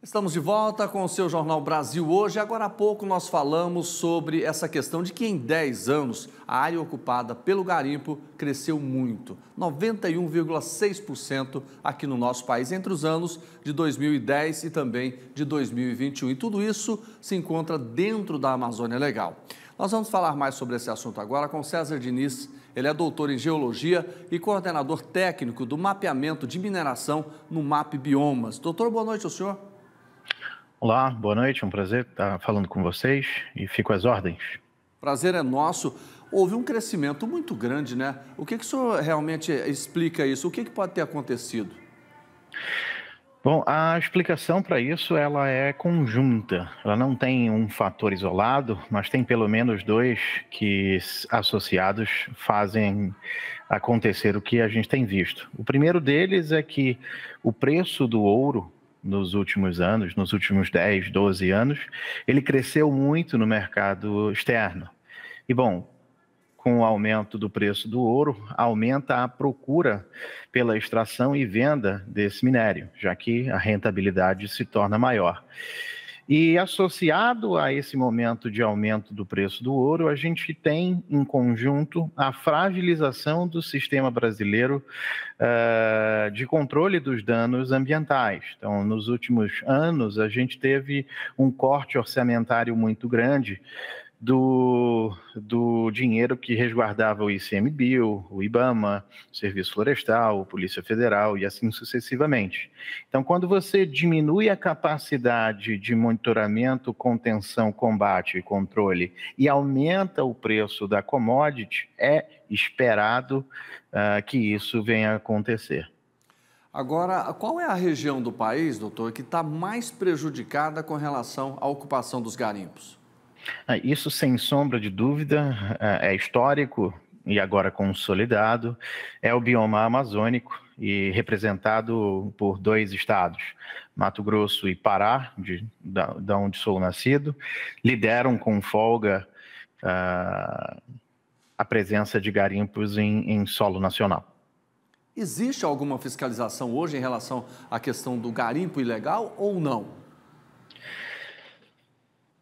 Estamos de volta com o seu Jornal Brasil hoje. Agora há pouco nós falamos sobre essa questão de que em 10 anos a área ocupada pelo garimpo cresceu muito, 91,6% aqui no nosso país entre os anos de 2010 e também de 2021. E tudo isso se encontra dentro da Amazônia Legal. Nós vamos falar mais sobre esse assunto agora com César Diniz. Ele é doutor em geologia e coordenador técnico do mapeamento de mineração no MAP Biomas. Doutor, boa noite o senhor. Olá, boa noite, é um prazer estar falando com vocês e fico às ordens. Prazer é nosso. Houve um crescimento muito grande, né? O que, que o senhor realmente explica isso? O que, que pode ter acontecido? Bom, a explicação para isso ela é conjunta. Ela não tem um fator isolado, mas tem pelo menos dois que associados fazem acontecer o que a gente tem visto. O primeiro deles é que o preço do ouro nos últimos anos, nos últimos 10, 12 anos, ele cresceu muito no mercado externo. E bom, com o aumento do preço do ouro, aumenta a procura pela extração e venda desse minério, já que a rentabilidade se torna maior. E associado a esse momento de aumento do preço do ouro, a gente tem em conjunto a fragilização do sistema brasileiro uh, de controle dos danos ambientais. Então, nos últimos anos, a gente teve um corte orçamentário muito grande do, do dinheiro que resguardava o ICMBio, o IBAMA, o Serviço Florestal, a Polícia Federal e assim sucessivamente. Então, quando você diminui a capacidade de monitoramento, contenção, combate e controle e aumenta o preço da commodity, é esperado uh, que isso venha a acontecer. Agora, qual é a região do país, doutor, que está mais prejudicada com relação à ocupação dos garimpos? Ah, isso, sem sombra de dúvida, ah, é histórico e agora consolidado, é o bioma amazônico e representado por dois estados, Mato Grosso e Pará, de, da, onde sou nascido, lideram com folga uh, a presença de garimpos em, em solo nacional. Existe alguma fiscalização hoje em relação à questão do garimpo ilegal ou não?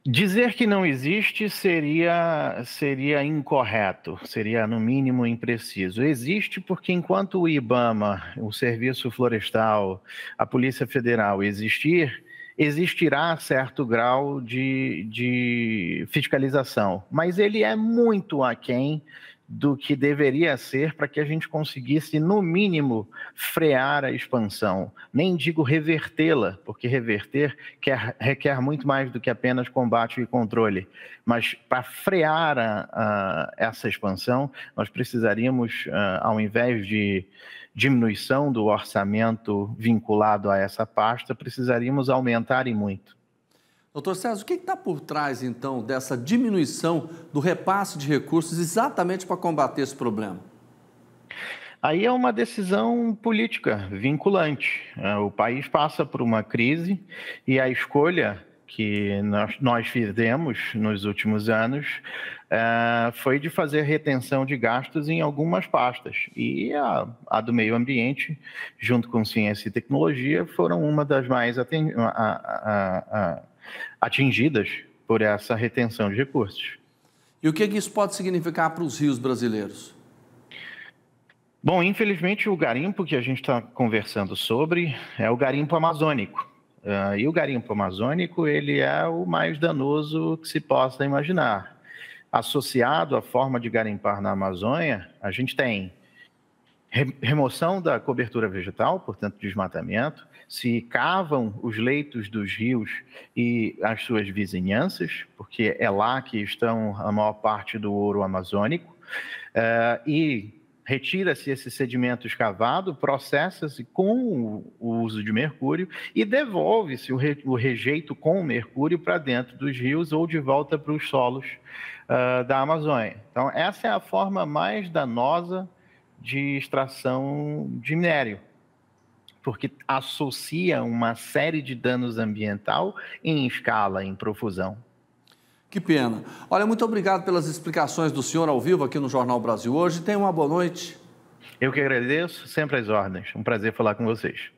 Dizer que não existe seria, seria incorreto, seria no mínimo impreciso. Existe porque enquanto o IBAMA, o Serviço Florestal, a Polícia Federal existir, existirá certo grau de, de fiscalização, mas ele é muito aquém do que deveria ser para que a gente conseguisse, no mínimo, frear a expansão. Nem digo revertê-la, porque reverter quer, requer muito mais do que apenas combate e controle. Mas para frear a, a, essa expansão, nós precisaríamos, a, ah, ao invés de diminuição do orçamento vinculado a essa pasta, precisaríamos aumentar e muito. Doutor César, o que é está por trás, então, dessa diminuição do repasse de recursos exatamente para combater esse problema? Aí é uma decisão política vinculante. É, o país passa por uma crise e a escolha que nós, nós fizemos nos últimos anos uh, foi de fazer retenção de gastos em algumas pastas. E a, a, do meio ambiente, junto com ciência e tecnologia, foram uma das mais aten a, a, atingidas por essa retenção de recursos. E o é que isso pode significar para os rios brasileiros? Bom, infelizmente o garimpo que a gente está conversando sobre é o garimpo amazônico. Uh, e o garimpo amazônico ele é o mais danoso que se possa imaginar. Associado à forma de garimpar na Amazônia, a gente tem remoção da cobertura vegetal, portanto, desmatamento, se cavam os leitos dos rios e as suas vizinhanças, porque é lá que estão a maior parte do ouro amazônico, uh, e retira-se esse sedimento escavado, processa-se com o uso de mercúrio e devolve-se o, rejeito com o mercúrio para dentro dos rios ou de volta para os solos uh, da Amazônia. Então, essa é a forma mais danosa de extração de minério, porque associa uma série de danos ambiental em escala, em profusão. Que pena. Olha, muito obrigado pelas explicações do senhor ao vivo aqui no Jornal Brasil hoje. Tenha uma boa noite. Eu que agradeço, sempre às ordens. Um prazer falar com vocês.